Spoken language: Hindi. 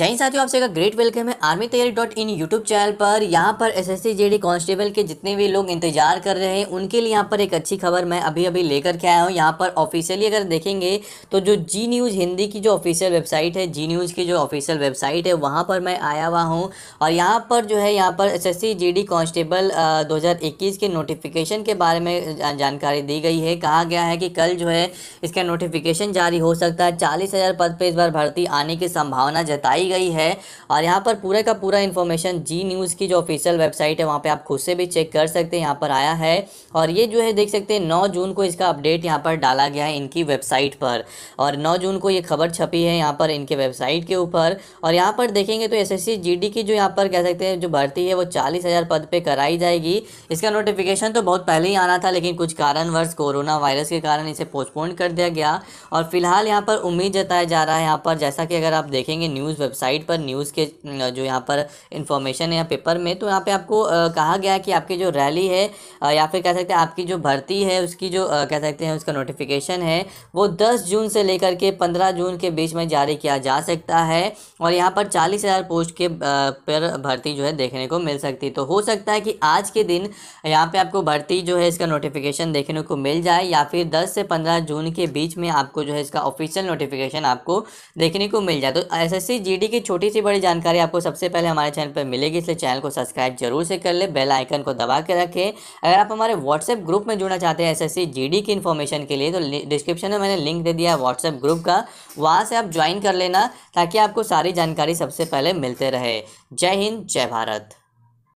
जय साथियों आपसे का ग्रेट वेलकम है army taiyari dot in YouTube channel पर यहाँ पर एस एस सी कांस्टेबल के जितने भी लोग इंतजार कर रहे हैं उनके लिए यहाँ पर एक अच्छी खबर मैं अभी अभी लेकर के आया हूँ यहाँ पर ऑफिशियली अगर देखेंगे तो जो जी न्यूज़ हिंदी की जो ऑफिशियल वेबसाइट है जी न्यूज़ की जो ऑफिशियल वेबसाइट है वहाँ पर मैं आया हुआ हूँ और यहाँ पर जो है यहाँ पर एस एस सी कांस्टेबल दो के नोटिफिकेशन के बारे में जानकारी दी गई है कहा गया है कि कल जो है इसका नोटिफिकेशन जारी हो सकता है चालीस पद पर इस बार भर्ती आने की संभावना जताई बताई गई है और यहाँ पर पूरे का पूरा इन्फॉर्मेशन जी न्यूज़ की जो ऑफिशियल वेबसाइट है वहाँ पर आप खुद से भी चेक कर सकते हैं यहाँ पर आया है और ये जो है देख सकते हैं नौ जून को इसका अपडेट यहाँ पर डाला गया है इनकी वेबसाइट पर और नौ जून को ये खबर छपी है यहाँ पर इनके वेबसाइट के ऊपर और यहाँ पर देखेंगे तो एस एस की जो यहाँ पर कह सकते हैं जो भर्ती है वो चालीस हज़ार पद पे कराई जाएगी इसका नोटिफिकेशन तो बहुत पहले ही आना था लेकिन कुछ कारणवश कोरोना वायरस के कारण इसे पोस्टपोन कर दिया गया और फिलहाल यहाँ पर उम्मीद जताया जा रहा है यहाँ पर जैसा कि अगर आप देखेंगे न्यूज़ वेबसाइट पर न्यूज़ के जो यहाँ पर इंफॉर्मेशन है या पेपर में तो यहाँ पे आपको कहा गया है कि आपकी जो रैली है या फिर कह सकते हैं आपकी जो भर्ती है उसकी जो कह सकते हैं उसका नोटिफिकेशन है वो दस जून से लेकर के पंद्रह जून के बीच में जारी किया जा सकता है और यहाँ पर चालीस हज़ार पोस्ट के पर भर्ती जो है देखने को मिल सकती है तो हो सकता है कि आज के दिन यहाँ पे आपको भर्ती जो है इसका नोटिफिकेशन देखने को मिल जाए या फिर 10 से 15 जून के बीच में आपको जो है इसका ऑफिशियल नोटिफिकेशन आपको देखने को मिल जाए तो एस एस सी जीडी की छोटी सी बड़ी जानकारी आपको सबसे पहले हमारे चैनल पर मिलेगी इसलिए चैनल को सब्सक्राइब जरूर से कर ले बेल आइकन को दबा के रखें अगर आप हमारे व्हाट्सएप ग्रुप में जुड़ना चाहते हैं एसएससी जीडी की इन्फॉर्मेशन के लिए तो डिस्क्रिप्शन में मैंने लिंक दे दिया है व्हाट्सएप ग्रुप का वहाँ से आप ज्वाइन कर लेना ताकि आपको सारी जानकारी सबसे पहले मिलते रहे जय हिंद जय भारत